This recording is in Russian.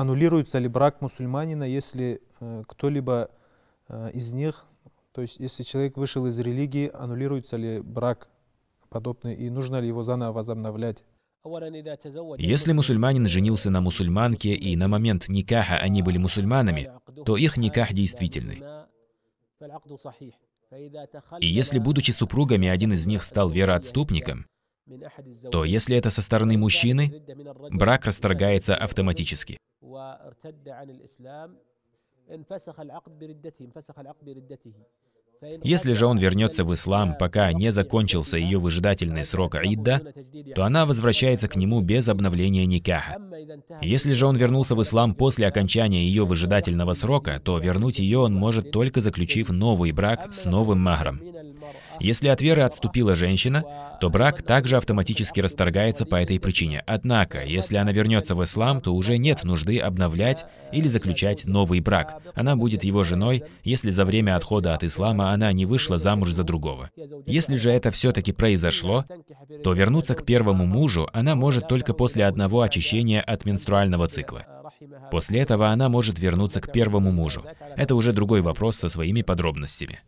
аннулируется ли брак мусульманина, если э, кто-либо э, из них, то есть если человек вышел из религии, аннулируется ли брак подобный и нужно ли его заново возобновлять? Если мусульманин женился на мусульманке и на момент никаха они были мусульманами, то их никах действительный. И если, будучи супругами, один из них стал вероотступником, то если это со стороны мужчины, брак расторгается автоматически. وارتد عن الإسلام انفسخ العقد بردته انفسخ العقد بردته Если же он вернется в ислам, пока не закончился ее выжидательный срок Идда, то она возвращается к нему без обновления никаха. Если же он вернулся в ислам после окончания ее выжидательного срока, то вернуть ее он может только заключив новый брак с новым махром. Если от веры отступила женщина, то брак также автоматически расторгается по этой причине. Однако, если она вернется в ислам, то уже нет нужды обновлять или заключать новый брак. Она будет его женой, если за время отхода от ислама она не вышла замуж за другого. Если же это все-таки произошло, то вернуться к первому мужу она может только после одного очищения от менструального цикла. После этого она может вернуться к первому мужу. Это уже другой вопрос со своими подробностями.